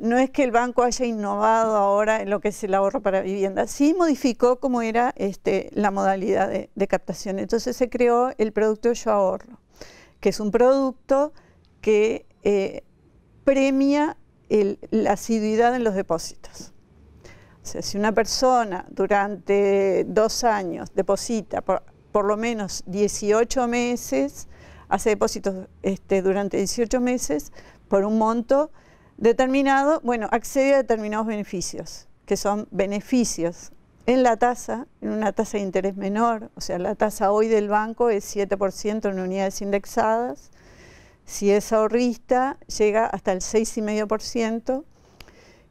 No es que el banco haya innovado ahora en lo que es el ahorro para vivienda, sí modificó cómo era este, la modalidad de, captación. Entonces se creó el producto Yo Ahorro, que es un producto que eh, premia la asiduidad en los depósitos. O sea, si una persona durante dos años deposita por, lo menos 18 meses, hace depósitos este, durante 18 meses por un monto determinado, bueno, accede a determinados beneficios, que son beneficios en la tasa, en una tasa de interés menor, o sea, la tasa hoy del banco es 7% en unidades indexadas, si es ahorrista llega hasta el 6,5%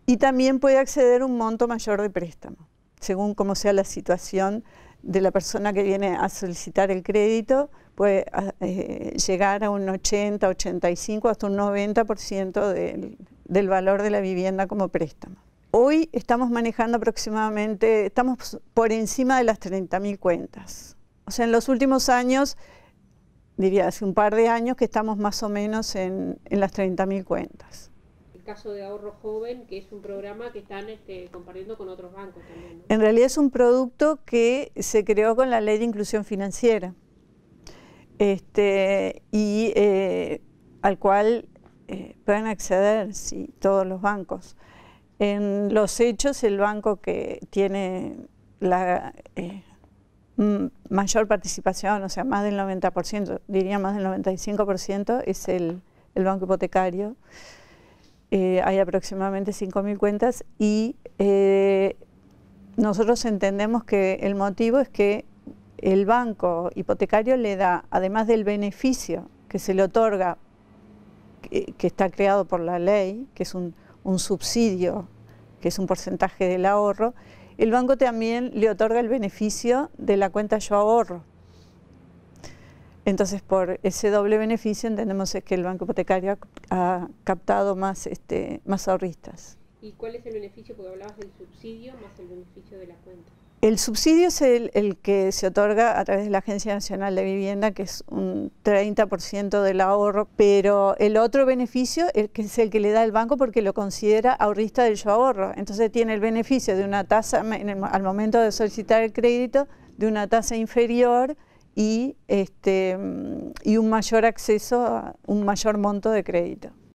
y también puede acceder a un monto mayor de préstamo, según como sea la situación de la persona que viene a solicitar el crédito, puede eh, llegar a un 80, 85, hasta un 90% del del valor de la vivienda como préstamo. Hoy estamos manejando aproximadamente, estamos por encima de las 30.000 cuentas. O sea, en los últimos años, diría hace un par de años, que estamos más o menos en, las 30.000 cuentas. El caso de ahorro joven, que es un programa que están este, compartiendo con otros bancos también. En realidad es un producto que se creó con la ley de inclusión financiera. Este, y eh, al cual eh, pueden acceder todos los bancos. En los hechos, el banco que tiene la eh, mm, mayor participación, o sea, más del 90%, diría más del 95%, es el, banco hipotecario. Eh, hay aproximadamente 5.000 cuentas y nosotros entendemos que el motivo es que el banco hipotecario le da, además del beneficio que se le otorga que, está creado por la ley, que es un, subsidio, que es un porcentaje del ahorro, el banco también le otorga el beneficio de la cuenta yo ahorro. Entonces, por ese doble beneficio entendemos que el banco hipotecario ha, captado más, este, más ahorristas. ¿Y cuál es el beneficio? Porque hablabas del subsidio más el beneficio de la cuenta. El subsidio es el, que se otorga a través de la Agencia Nacional de Vivienda, que es un 30% del ahorro, pero el otro beneficio que es el que le da el banco porque lo considera ahorrista del yo ahorro. Entonces tiene el beneficio de una tasa, al momento de solicitar el crédito, de una tasa inferior y, este, y un mayor acceso, a un mayor monto de crédito.